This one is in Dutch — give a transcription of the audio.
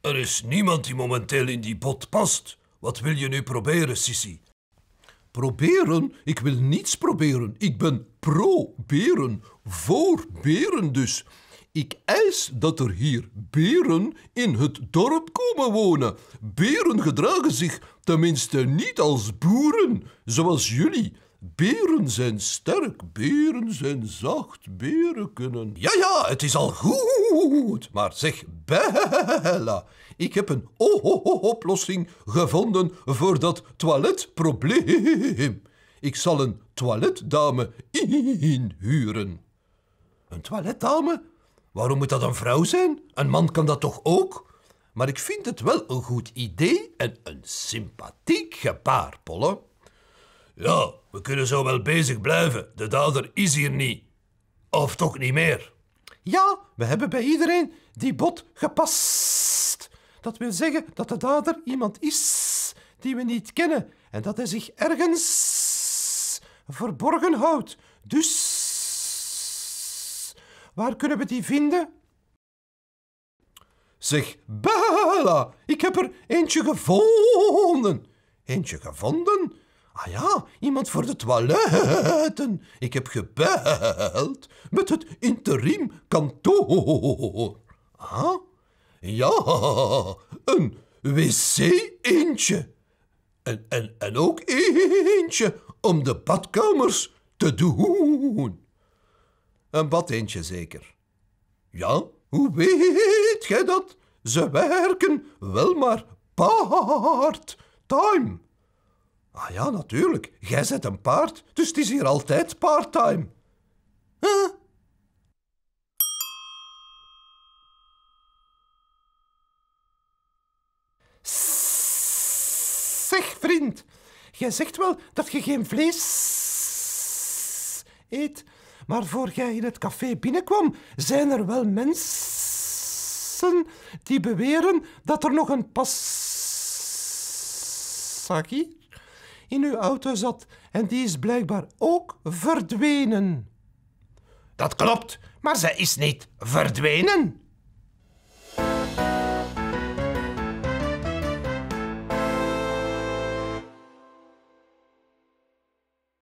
Er is niemand die momenteel in die pot past. Wat wil je nu proberen, Sissy? Proberen? Ik wil niets proberen. Ik ben pro-beren, voor beren dus. Ik eis dat er hier beren in het dorp komen wonen. Beren gedragen zich tenminste niet als boeren, zoals jullie. Beren zijn sterk, beren zijn zacht, beren kunnen... Ja, ja, het is al goed goed, maar zeg Bella, ik heb een oplossing gevonden voor dat toiletprobleem. Ik zal een toiletdame inhuren. Een toiletdame? Waarom moet dat een vrouw zijn? Een man kan dat toch ook? Maar ik vind het wel een goed idee en een sympathiek gebaar, Polle. Ja, we kunnen zo wel bezig blijven. De dader is hier niet. Of toch niet meer. Ja, we hebben bij iedereen die bot gepast. Dat wil zeggen dat de dader iemand is die we niet kennen en dat hij zich ergens verborgen houdt. Dus waar kunnen we die vinden? Zeg, Bella, ik heb er eentje gevonden. Eentje gevonden? Ah ja, iemand voor de toiletten. Ik heb gebeld met het interim kantoor. Ah, ja, een wc-eentje. En, en, en ook eentje om de badkamers te doen. Een bad eentje zeker. Ja, hoe weet jij dat? Ze werken wel maar part-time. Ah ja, natuurlijk. Jij zet een paard, dus het is hier altijd parttime, Huh? Zeg, vriend, jij zegt wel dat je geen vlees eet, maar voor jij in het café binnenkwam, zijn er wel mensen die beweren dat er nog een pas in uw auto zat en die is blijkbaar ook verdwenen. Dat klopt, maar zij is niet verdwenen.